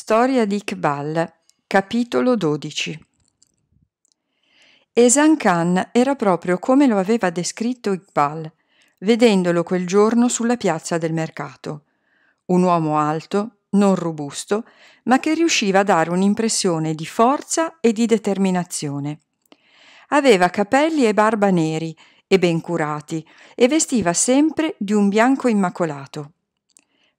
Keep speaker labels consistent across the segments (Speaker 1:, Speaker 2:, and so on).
Speaker 1: Storia di Iqbal, capitolo 12 Esan Khan era proprio come lo aveva descritto Iqbal, vedendolo quel giorno sulla piazza del mercato. Un uomo alto, non robusto, ma che riusciva a dare un'impressione di forza e di determinazione. Aveva capelli e barba neri e ben curati e vestiva sempre di un bianco immacolato.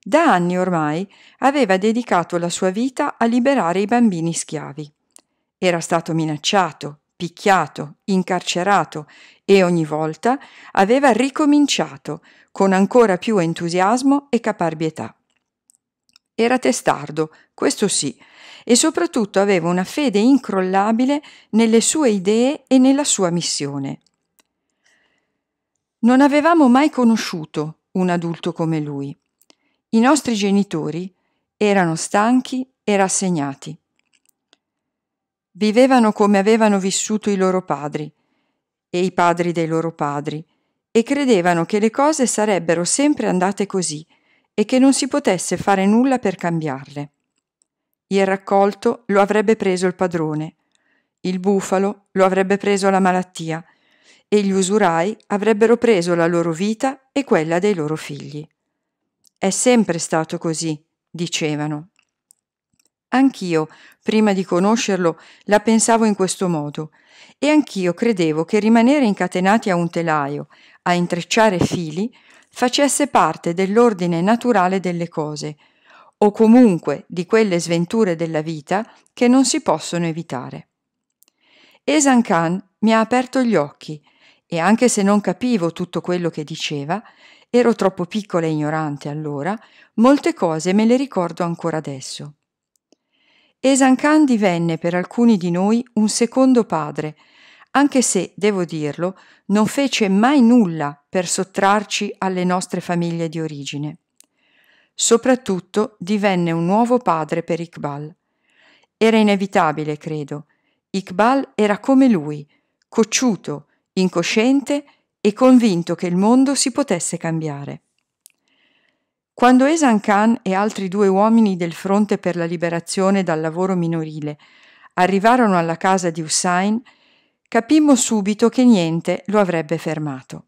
Speaker 1: Da anni ormai aveva dedicato la sua vita a liberare i bambini schiavi. Era stato minacciato, picchiato, incarcerato e ogni volta aveva ricominciato con ancora più entusiasmo e caparbietà. Era testardo, questo sì, e soprattutto aveva una fede incrollabile nelle sue idee e nella sua missione. Non avevamo mai conosciuto un adulto come lui i nostri genitori erano stanchi e rassegnati. Vivevano come avevano vissuto i loro padri e i padri dei loro padri e credevano che le cose sarebbero sempre andate così e che non si potesse fare nulla per cambiarle. Il raccolto lo avrebbe preso il padrone, il bufalo lo avrebbe preso la malattia e gli usurai avrebbero preso la loro vita e quella dei loro figli. È sempre stato così, dicevano. Anch'io, prima di conoscerlo, la pensavo in questo modo, e anch'io credevo che rimanere incatenati a un telaio, a intrecciare fili, facesse parte dell'ordine naturale delle cose, o comunque di quelle sventure della vita che non si possono evitare. Esan Khan mi ha aperto gli occhi, e anche se non capivo tutto quello che diceva, ero troppo piccola e ignorante allora, molte cose me le ricordo ancora adesso. Esan Khan divenne per alcuni di noi un secondo padre, anche se, devo dirlo, non fece mai nulla per sottrarci alle nostre famiglie di origine. Soprattutto divenne un nuovo padre per Iqbal. Era inevitabile, credo. Iqbal era come lui, cocciuto, incosciente e convinto che il mondo si potesse cambiare. Quando Esan Khan e altri due uomini del Fronte per la Liberazione dal lavoro minorile arrivarono alla casa di Hussein, capimmo subito che niente lo avrebbe fermato.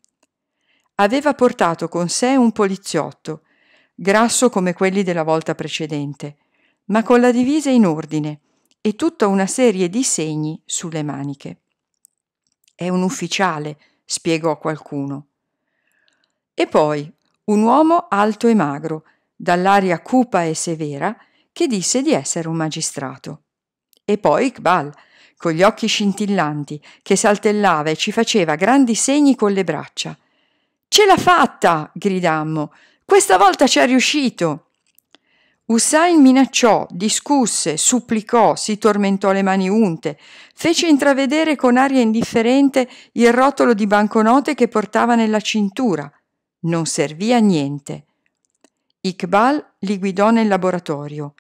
Speaker 1: Aveva portato con sé un poliziotto, grasso come quelli della volta precedente, ma con la divisa in ordine e tutta una serie di segni sulle maniche. È un ufficiale, spiegò qualcuno. E poi un uomo alto e magro, dall'aria cupa e severa, che disse di essere un magistrato. E poi Iqbal, con gli occhi scintillanti, che saltellava e ci faceva grandi segni con le braccia. Ce l'ha fatta! gridammo. Questa volta ci è riuscito! Hussein minacciò, discusse, supplicò, si tormentò le mani unte, fece intravedere con aria indifferente il rotolo di banconote che portava nella cintura. Non servì a niente. Iqbal li guidò nel laboratorio.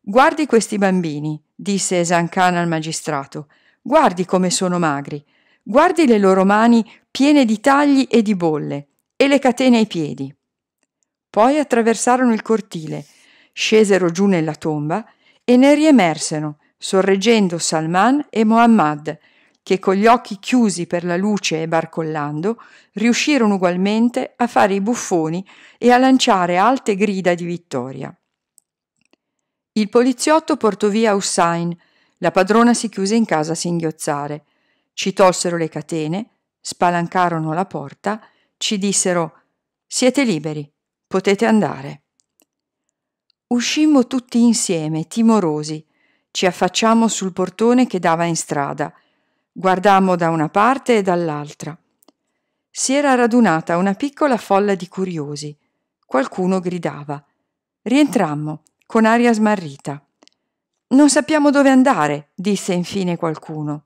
Speaker 1: Guardi questi bambini, disse Zancan al magistrato. Guardi come sono magri. Guardi le loro mani piene di tagli e di bolle e le catene ai piedi. Poi attraversarono il cortile scesero giù nella tomba e ne riemersero, sorreggendo Salman e Mohammad, che con gli occhi chiusi per la luce e barcollando, riuscirono ugualmente a fare i buffoni e a lanciare alte grida di vittoria. Il poliziotto portò via Hussain, la padrona si chiuse in casa a singhiozzare. Ci tolsero le catene, spalancarono la porta, ci dissero Siete liberi, potete andare. Uscimmo tutti insieme, timorosi. Ci affacciammo sul portone che dava in strada. Guardammo da una parte e dall'altra. Si era radunata una piccola folla di curiosi. Qualcuno gridava. Rientrammo, con aria smarrita. Non sappiamo dove andare, disse infine qualcuno.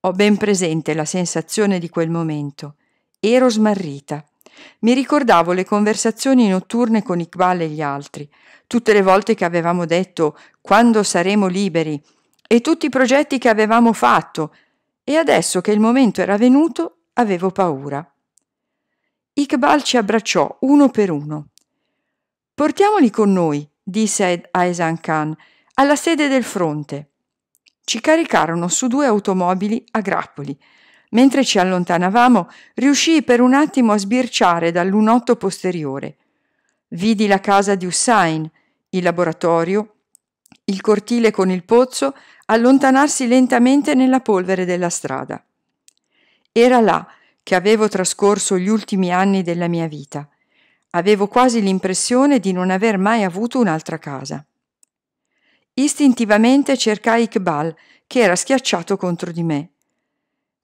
Speaker 1: Ho ben presente la sensazione di quel momento. Ero smarrita. Mi ricordavo le conversazioni notturne con Iqbal e gli altri, tutte le volte che avevamo detto quando saremo liberi e tutti i progetti che avevamo fatto, e adesso che il momento era venuto avevo paura. Iqbal ci abbracciò uno per uno. Portiamoli con noi, disse a Esan Khan, alla sede del fronte. Ci caricarono su due automobili a grappoli Mentre ci allontanavamo, riuscii per un attimo a sbirciare dal lunotto posteriore. Vidi la casa di Hussain, il laboratorio, il cortile con il pozzo allontanarsi lentamente nella polvere della strada. Era là che avevo trascorso gli ultimi anni della mia vita. Avevo quasi l'impressione di non aver mai avuto un'altra casa. Istintivamente cercai Iqbal, che era schiacciato contro di me.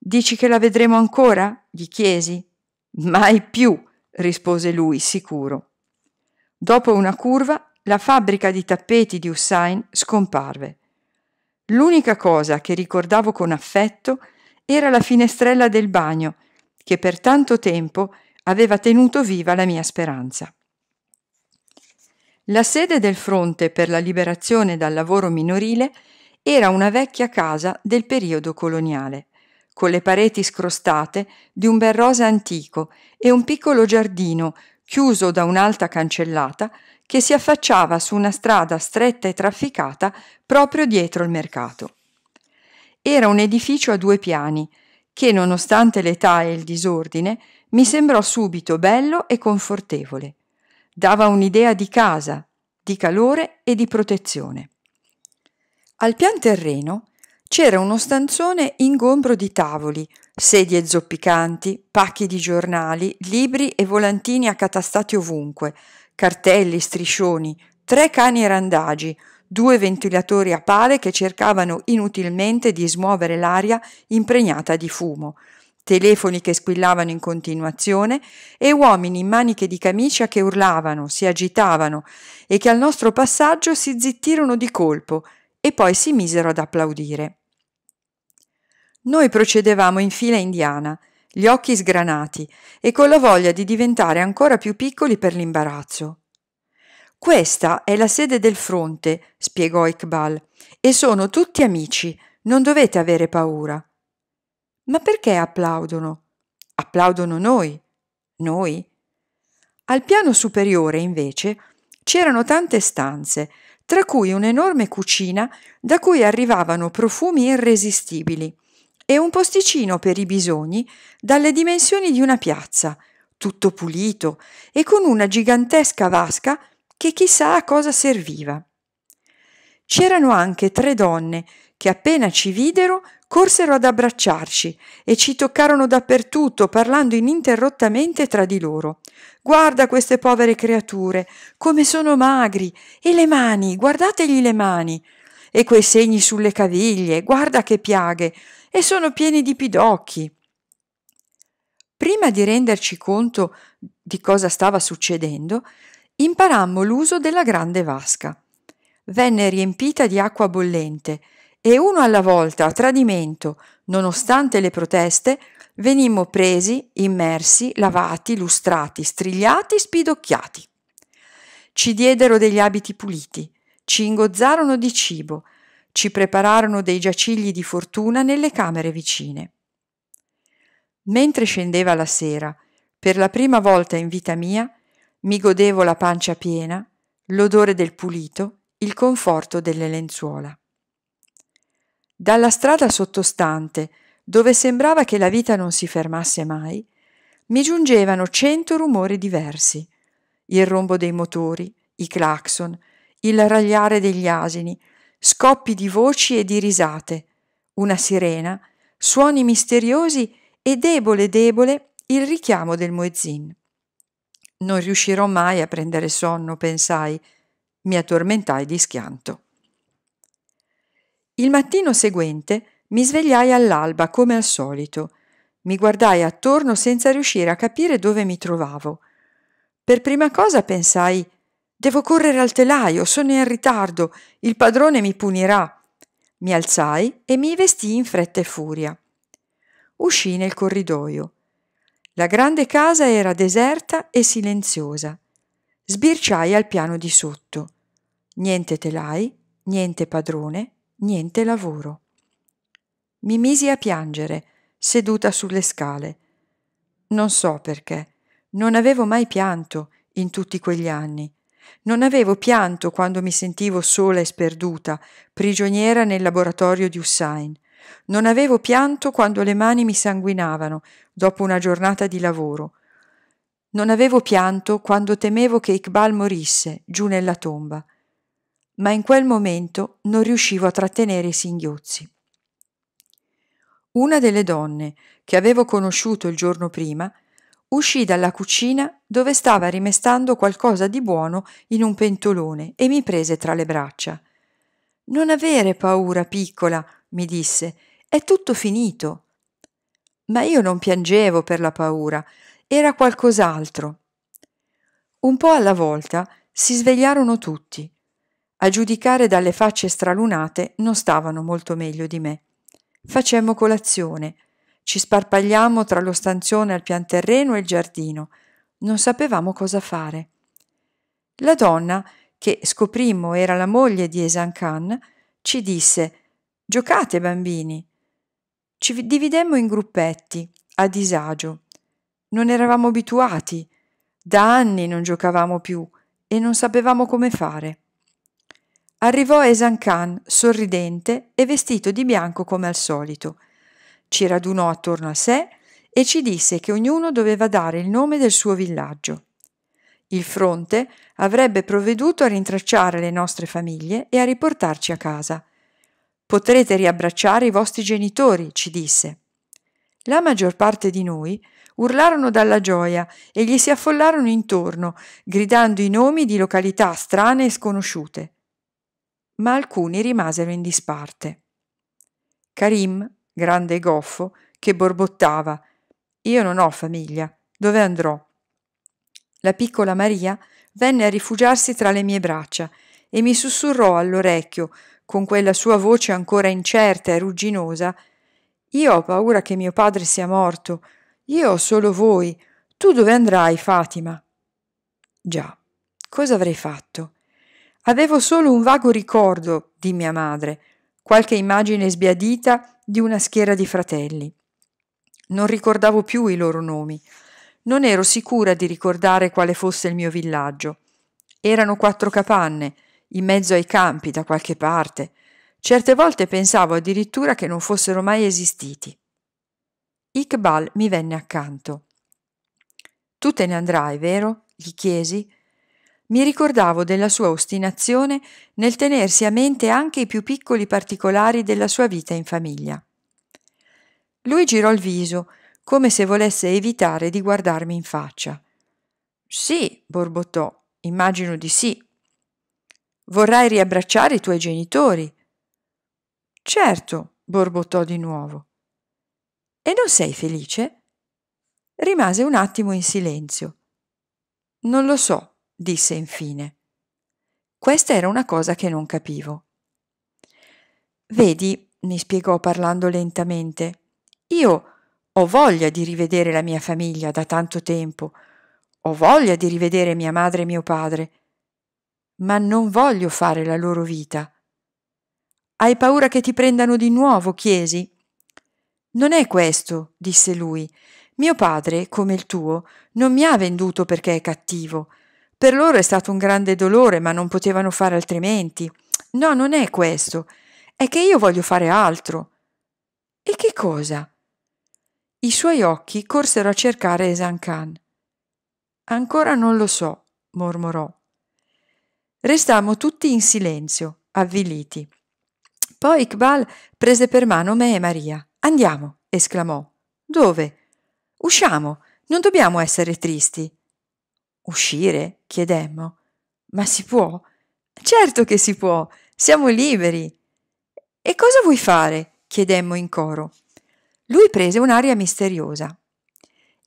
Speaker 1: Dici che la vedremo ancora? gli chiesi. Mai più, rispose lui sicuro. Dopo una curva, la fabbrica di tappeti di Hussein scomparve. L'unica cosa che ricordavo con affetto era la finestrella del bagno, che per tanto tempo aveva tenuto viva la mia speranza. La sede del Fronte per la liberazione dal lavoro minorile era una vecchia casa del periodo coloniale con le pareti scrostate di un bel rosa antico e un piccolo giardino chiuso da un'alta cancellata che si affacciava su una strada stretta e trafficata proprio dietro il mercato. Era un edificio a due piani, che nonostante l'età e il disordine mi sembrò subito bello e confortevole. Dava un'idea di casa, di calore e di protezione. Al pian terreno c'era uno stanzone ingombro di tavoli, sedie zoppicanti, pacchi di giornali, libri e volantini accatastati ovunque, cartelli, striscioni, tre cani randagi, due ventilatori a pale che cercavano inutilmente di smuovere l'aria impregnata di fumo, telefoni che squillavano in continuazione e uomini in maniche di camicia che urlavano, si agitavano e che al nostro passaggio si zittirono di colpo e poi si misero ad applaudire. Noi procedevamo in fila indiana, gli occhi sgranati e con la voglia di diventare ancora più piccoli per l'imbarazzo. Questa è la sede del fronte, spiegò Iqbal, e sono tutti amici, non dovete avere paura. Ma perché applaudono? Applaudono noi. Noi? Al piano superiore, invece, c'erano tante stanze, tra cui un'enorme cucina da cui arrivavano profumi irresistibili e un posticino per i bisogni dalle dimensioni di una piazza, tutto pulito e con una gigantesca vasca che chissà a cosa serviva. C'erano anche tre donne che appena ci videro corsero ad abbracciarci e ci toccarono dappertutto parlando ininterrottamente tra di loro. Guarda queste povere creature, come sono magri! E le mani, guardategli le mani! e quei segni sulle caviglie, guarda che piaghe, e sono pieni di pidocchi. Prima di renderci conto di cosa stava succedendo, imparammo l'uso della grande vasca. Venne riempita di acqua bollente e uno alla volta, a tradimento, nonostante le proteste, venimmo presi, immersi, lavati, lustrati, strigliati, spidocchiati. Ci diedero degli abiti puliti, ci ingozzarono di cibo, ci prepararono dei giacigli di fortuna nelle camere vicine. Mentre scendeva la sera, per la prima volta in vita mia, mi godevo la pancia piena, l'odore del pulito, il conforto delle lenzuola. Dalla strada sottostante, dove sembrava che la vita non si fermasse mai, mi giungevano cento rumori diversi, il rombo dei motori, i clacson, il ragliare degli asini, scoppi di voci e di risate, una sirena, suoni misteriosi e debole debole il richiamo del muezzin. Non riuscirò mai a prendere sonno, pensai. Mi addormentai di schianto. Il mattino seguente mi svegliai all'alba come al solito. Mi guardai attorno senza riuscire a capire dove mi trovavo. Per prima cosa pensai Devo correre al telaio, sono in ritardo, il padrone mi punirà. Mi alzai e mi vestii in fretta e furia. Uscii nel corridoio. La grande casa era deserta e silenziosa. Sbirciai al piano di sotto. Niente telai, niente padrone, niente lavoro. Mi misi a piangere, seduta sulle scale. Non so perché, non avevo mai pianto in tutti quegli anni non avevo pianto quando mi sentivo sola e sperduta, prigioniera nel laboratorio di Hussein. Non avevo pianto quando le mani mi sanguinavano dopo una giornata di lavoro. Non avevo pianto quando temevo che Iqbal morisse giù nella tomba. Ma in quel momento non riuscivo a trattenere i singhiozzi. Una delle donne che avevo conosciuto il giorno prima uscì dalla cucina dove stava rimestando qualcosa di buono in un pentolone e mi prese tra le braccia. Non avere paura, piccola, mi disse, è tutto finito. Ma io non piangevo per la paura, era qualcos'altro. Un po' alla volta si svegliarono tutti. A giudicare dalle facce stralunate non stavano molto meglio di me. Facemmo colazione. Ci sparpagliammo tra lo stanzione al pian terreno e il giardino. Non sapevamo cosa fare. La donna, che scoprimmo era la moglie di Esan Khan, ci disse Giocate bambini. Ci dividemmo in gruppetti, a disagio. Non eravamo abituati. Da anni non giocavamo più e non sapevamo come fare. Arrivò Esan Khan, sorridente e vestito di bianco come al solito ci radunò attorno a sé e ci disse che ognuno doveva dare il nome del suo villaggio. Il fronte avrebbe provveduto a rintracciare le nostre famiglie e a riportarci a casa. Potrete riabbracciare i vostri genitori, ci disse. La maggior parte di noi urlarono dalla gioia e gli si affollarono intorno, gridando i nomi di località strane e sconosciute. Ma alcuni rimasero in disparte. Karim grande e goffo, che borbottava Io non ho famiglia, dove andrò? La piccola Maria venne a rifugiarsi tra le mie braccia e mi sussurrò all'orecchio, con quella sua voce ancora incerta e rugginosa, Io ho paura che mio padre sia morto, io ho solo voi, tu dove andrai, Fatima? Già, cosa avrei fatto? Avevo solo un vago ricordo di mia madre, qualche immagine sbiadita di una schiera di fratelli. Non ricordavo più i loro nomi. Non ero sicura di ricordare quale fosse il mio villaggio. Erano quattro capanne, in mezzo ai campi, da qualche parte. Certe volte pensavo addirittura che non fossero mai esistiti. Iqbal mi venne accanto. Tu te ne andrai, vero? gli chiesi, mi ricordavo della sua ostinazione nel tenersi a mente anche i più piccoli particolari della sua vita in famiglia. Lui girò il viso, come se volesse evitare di guardarmi in faccia. Sì, borbottò, immagino di sì. Vorrai riabbracciare i tuoi genitori. Certo, borbottò di nuovo. E non sei felice? Rimase un attimo in silenzio. Non lo so, disse infine. Questa era una cosa che non capivo. Vedi, mi spiegò parlando lentamente, io ho voglia di rivedere la mia famiglia da tanto tempo, ho voglia di rivedere mia madre e mio padre, ma non voglio fare la loro vita. Hai paura che ti prendano di nuovo? chiesi. Non è questo, disse lui. Mio padre, come il tuo, non mi ha venduto perché è cattivo, per loro è stato un grande dolore, ma non potevano fare altrimenti. No, non è questo. È che io voglio fare altro. E che cosa? I suoi occhi corsero a cercare Esan Khan. Ancora non lo so, mormorò. Restammo tutti in silenzio, avviliti. Poi Iqbal prese per mano me e Maria. Andiamo, esclamò. Dove? Usciamo, non dobbiamo essere tristi. Uscire? chiedemmo. Ma si può? Certo che si può, siamo liberi. E cosa vuoi fare? chiedemmo in coro. Lui prese un'aria misteriosa.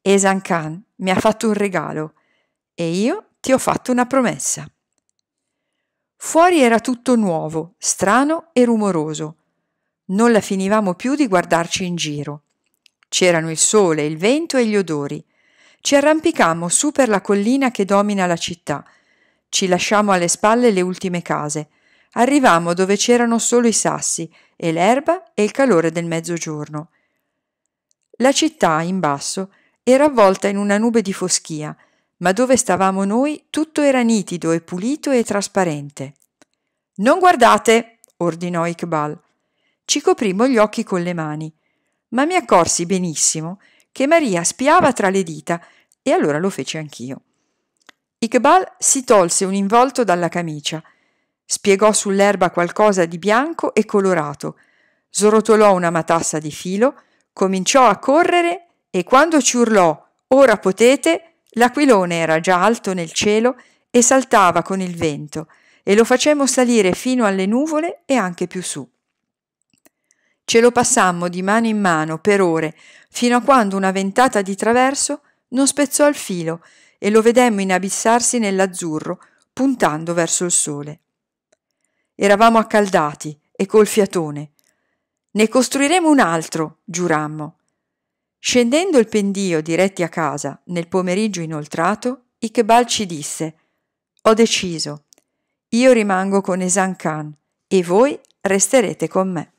Speaker 1: Esan Khan mi ha fatto un regalo e io ti ho fatto una promessa. Fuori era tutto nuovo, strano e rumoroso. Non la finivamo più di guardarci in giro. C'erano il sole, il vento e gli odori. Ci arrampicammo su per la collina che domina la città. Ci lasciammo alle spalle le ultime case. Arrivammo dove c'erano solo i sassi e l'erba e il calore del mezzogiorno. La città, in basso, era avvolta in una nube di foschia, ma dove stavamo noi tutto era nitido e pulito e trasparente. Non guardate, ordinò Iqbal. Ci coprimmo gli occhi con le mani, ma mi accorsi benissimo che che Maria spiava tra le dita e allora lo feci anch'io. Iqbal si tolse un involto dalla camicia, spiegò sull'erba qualcosa di bianco e colorato, srotolò una matassa di filo, cominciò a correre e quando ci urlò Ora potete, l'aquilone era già alto nel cielo e saltava con il vento, e lo facemmo salire fino alle nuvole e anche più su. Ce lo passammo di mano in mano per ore, fino a quando una ventata di traverso non spezzò il filo e lo vedemmo inabissarsi nell'azzurro, puntando verso il sole. Eravamo accaldati e col fiatone. Ne costruiremo un altro, giurammo. Scendendo il pendio diretti a casa, nel pomeriggio inoltrato, Iqbal ci disse «Ho deciso. Io rimango con Esan Khan e voi resterete con me».